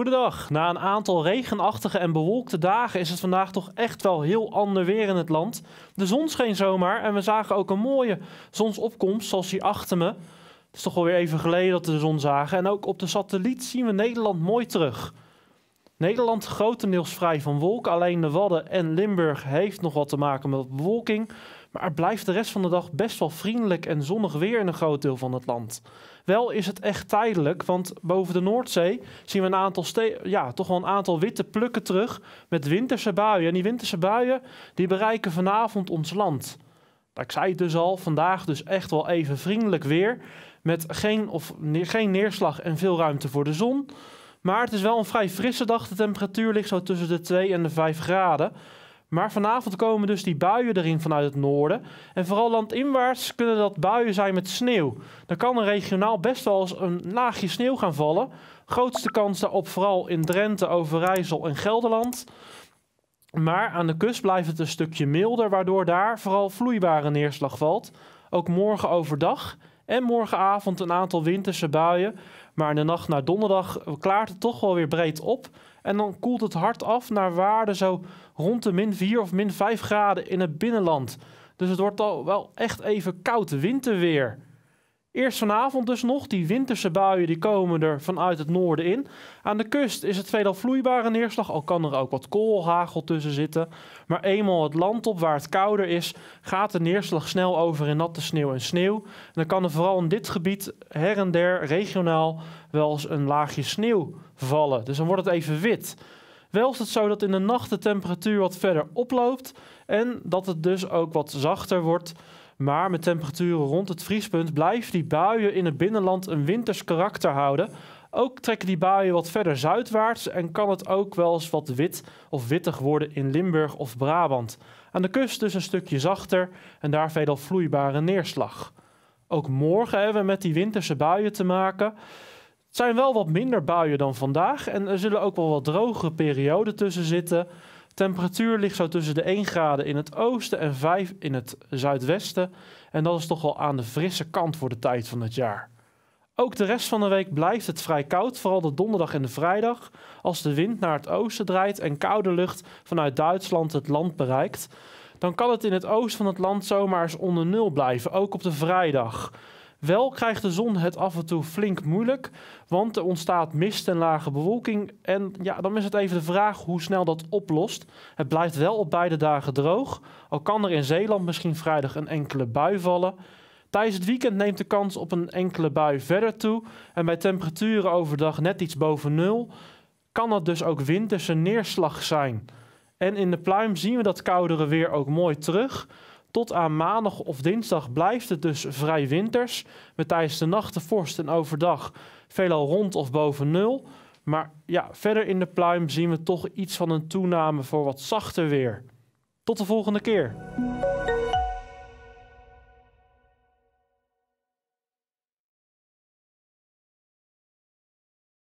Goedendag. Na een aantal regenachtige en bewolkte dagen is het vandaag toch echt wel heel ander weer in het land. De zon scheen zomaar en we zagen ook een mooie zonsopkomst, zoals die achter me. Het is toch alweer even geleden dat we de zon zagen. En ook op de satelliet zien we Nederland mooi terug. Nederland grotendeels vrij van wolken, alleen de Wadden en Limburg heeft nog wat te maken met bewolking. Maar er blijft de rest van de dag best wel vriendelijk en zonnig weer in een groot deel van het land. Wel is het echt tijdelijk, want boven de Noordzee zien we een aantal ja, toch wel een aantal witte plukken terug met winterse buien. En die winterse buien die bereiken vanavond ons land. Nou, ik zei het dus al, vandaag dus echt wel even vriendelijk weer. Met geen, of, geen neerslag en veel ruimte voor de zon. Maar het is wel een vrij frisse dag. De temperatuur ligt zo tussen de 2 en de 5 graden. Maar vanavond komen dus die buien erin vanuit het noorden. En vooral landinwaarts kunnen dat buien zijn met sneeuw. Dan kan er regionaal best wel eens een laagje sneeuw gaan vallen. Grootste kans op vooral in Drenthe, Overijssel en Gelderland. Maar aan de kust blijft het een stukje milder, waardoor daar vooral vloeibare neerslag valt. Ook morgen overdag en morgenavond een aantal winterse buien. Maar in de nacht naar donderdag klaart het toch wel weer breed op. En dan koelt het hard af naar waarden zo rond de min 4 of min 5 graden in het binnenland. Dus het wordt al wel echt even koud winterweer. Eerst vanavond dus nog, die winterse buien die komen er vanuit het noorden in. Aan de kust is het veelal vloeibare neerslag, al kan er ook wat koolhagel tussen zitten. Maar eenmaal het land op waar het kouder is, gaat de neerslag snel over in natte sneeuw en sneeuw. En dan kan er vooral in dit gebied her en der regionaal wel eens een laagje sneeuw vallen. Dus dan wordt het even wit. Wel is het zo dat in de nacht de temperatuur wat verder oploopt en dat het dus ook wat zachter wordt. Maar met temperaturen rond het vriespunt blijven die buien in het binnenland een winters karakter houden. Ook trekken die buien wat verder zuidwaarts en kan het ook wel eens wat wit of wittig worden in Limburg of Brabant. Aan de kust dus een stukje zachter en daar veel vloeibare neerslag. Ook morgen hebben we met die winterse buien te maken. Het zijn wel wat minder buien dan vandaag en er zullen ook wel wat drogere perioden tussen zitten. Temperatuur ligt zo tussen de 1 graden in het oosten en 5 in het zuidwesten. En dat is toch wel aan de frisse kant voor de tijd van het jaar. Ook de rest van de week blijft het vrij koud, vooral de donderdag en de vrijdag, als de wind naar het oosten draait en koude lucht vanuit Duitsland het land bereikt. Dan kan het in het oosten van het land zomaar eens onder nul blijven, ook op de vrijdag. Wel krijgt de zon het af en toe flink moeilijk, want er ontstaat mist en lage bewolking. En ja, dan is het even de vraag hoe snel dat oplost. Het blijft wel op beide dagen droog, al kan er in Zeeland misschien vrijdag een enkele bui vallen. Tijdens het weekend neemt de kans op een enkele bui verder toe en bij temperaturen overdag net iets boven nul kan dat dus ook winterse neerslag zijn. En in de pluim zien we dat koudere weer ook mooi terug. Tot aan maandag of dinsdag blijft het dus vrij winters. Met tijdens de nachten vorst en overdag veelal rond of boven nul. Maar ja, verder in de pluim zien we toch iets van een toename voor wat zachter weer. Tot de volgende keer.